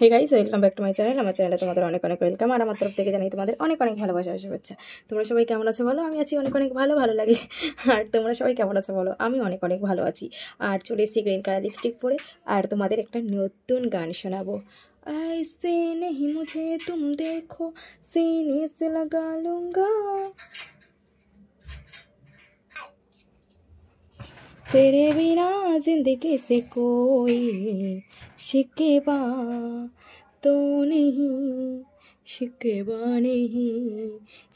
hey guys welcome back to my channel আমার চ্যানেলে তোমাদের অনেক অনেক ওয়েলকাম আর আমার তরফ থেকে জানাই তোমাদের অনেক অনেক ভালোবাসা শুভেচ্ছা তোমরা সবাই কেমন আছো বলো আমি আছি অনেক অনেক ভালো ভালো লাগে আর তোমরা সবাই কেমন আছো বলো আমি অনেক অনেক ভালো আছি আর চলে এসেছি গ্রিন কালার লিপস্টিক পরে আর তোমাদের একটা নতুন গান শোনাবো আইসে नहीं মুঝে তুম দেখো सीने সে लगा लूँगा तेरे बिना जिंदगी से कोई शिकवा तो नहीं शिकवा नहीं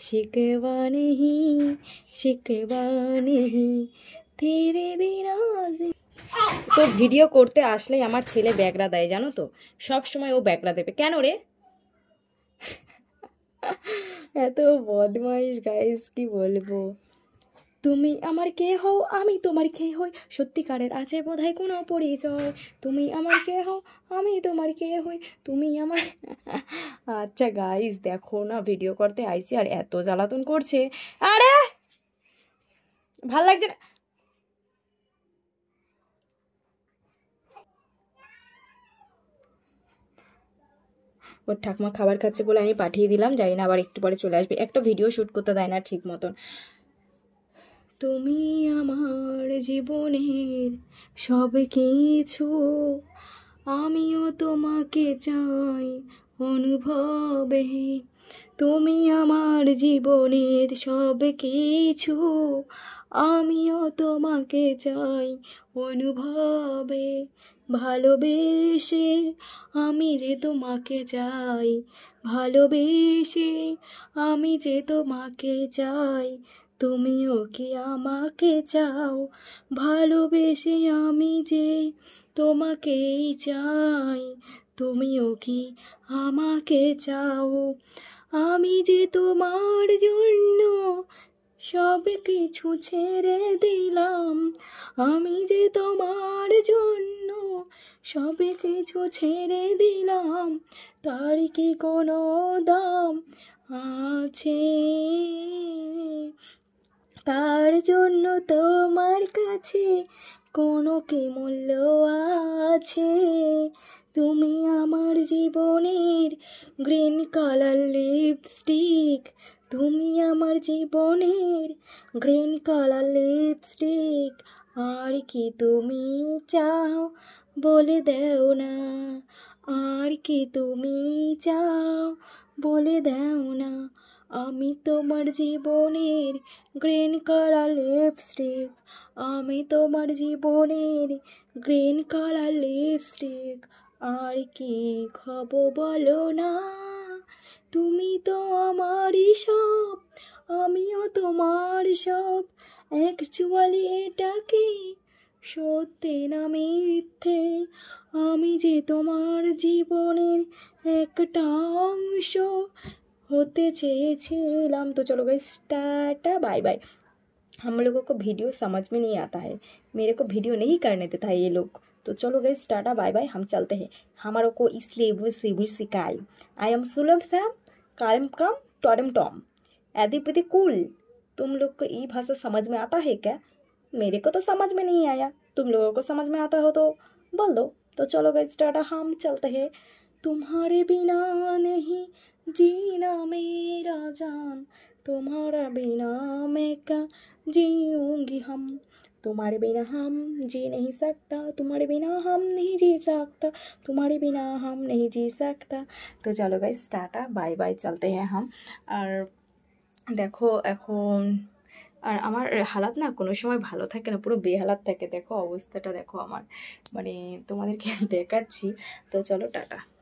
शिकवा नहीं शिकवा नहीं तेरे बिना তো ভিডিও করতে আসলেই আমার ছেলে ব্যাগরা দেয় জানো তো সব সময় ও ব্যাগরা দেবে কেন রে এত বদমাইশ গাইস কি বলবো তুমি আমার কে হও আমি তোমার কে হই সত্যিকারের আছে বোধহয় কোনো পরিচয় তুমি আমার কে হও আমি তোমার কে হই তুমি আমার আচ্ছা গাইজ দেখো না ভিডিও করতে আইসি আর এত জ্বালাতন করছে আরে ভাল লাগছে না ওর ঠাকুমা খাবার খাচ্ছে বলে আমি পাঠিয়ে দিলাম জানি না আবার একটু পরে চলে আসবে একটা ভিডিও শ্যুট করতে দেয় না ঠিক মতন তুমি আমার জীবনের সব কিছু আমিও তোমাকে চাই অনুভবে তুমি আমার জীবনের সব কিছু আমিও তোমাকে চাই অনুভবে ভালোবেসে আমি যে তোমাকে চাই ভালোবেসে আমি যে তোমাকে চাই তুমিও কি আমাকে চাও ভালোবেসে আমি যে তোমাকেই চাই তুমিও কি আমাকে চাও আমি যে তোমার জন্য সব কিছু ছেড়ে দিলাম আমি যে তোমার জন্য সব কিছু ছেড়ে দিলাম তার কি কোনো দাম আছে তার জন্য তোমার কাছে কোনো কি মূল্য আছে তুমি আমার জীবনের গ্রিন কালার লিপস্টিক তুমি আমার জীবনের গ্রিন কালার লিপস্টিক আর কি তুমি চাও বলে দেও না আর কি তুমি চাও বলে দেও না আমি তোমার জীবনের গ্রেন কালার লিপস্টিক আমি তোমার জীবনের গ্রেন কালার লিপস্টিক আর কি খাব বলো না তুমি তো আমারই সব আমিও তোমার সব অ্যাকচুয়ালি এটা কি সত্যি না মিথ্যে আমি যে তোমার জীবনের একটা অংশ হতে চেয়েছিলাম तो चलो गाइस टाटा बाय बाय हम लोगों को वीडियो समझ में नहीं आता है मेरे को वीडियो नहीं करने देता है ये लोग तो चलो गए टाटा बाय बाय हम चलते हैं हमारों को इसलिए वो सीबी सिखाई आई एम सुलम सैम कारम कम टॉडम टॉम एदिपति कुल तुम लोग को ये भाषा समझ में आता है क्या मेरे को तो समझ में नहीं आया तुम लोगों को समझ में आता हो तो बोल दो तो चलो गए टाटा हम चलते हैं तुम्हारे बिना नहीं जीना मेरा जान तुम्हारा बिना मैं क्या जीऊँगी हम तुम्हारे बिना हम जी नहीं सकता तुम्हारे बिना हम नहीं जी सकता तुम्हारे बिना हम नहीं जी सकता তো চলো গাইস স্টাটা বাই বাই চলতে হ্যাঁ হাম আর দেখো এখন আর আমার হালাত না কোনো সময় ভালো থাকে না পুরো বেহালাত থাকে দেখো অবস্থাটা দেখো আমার মানে তোমাদেরকে দেখাচ্ছি তো চলো টাটা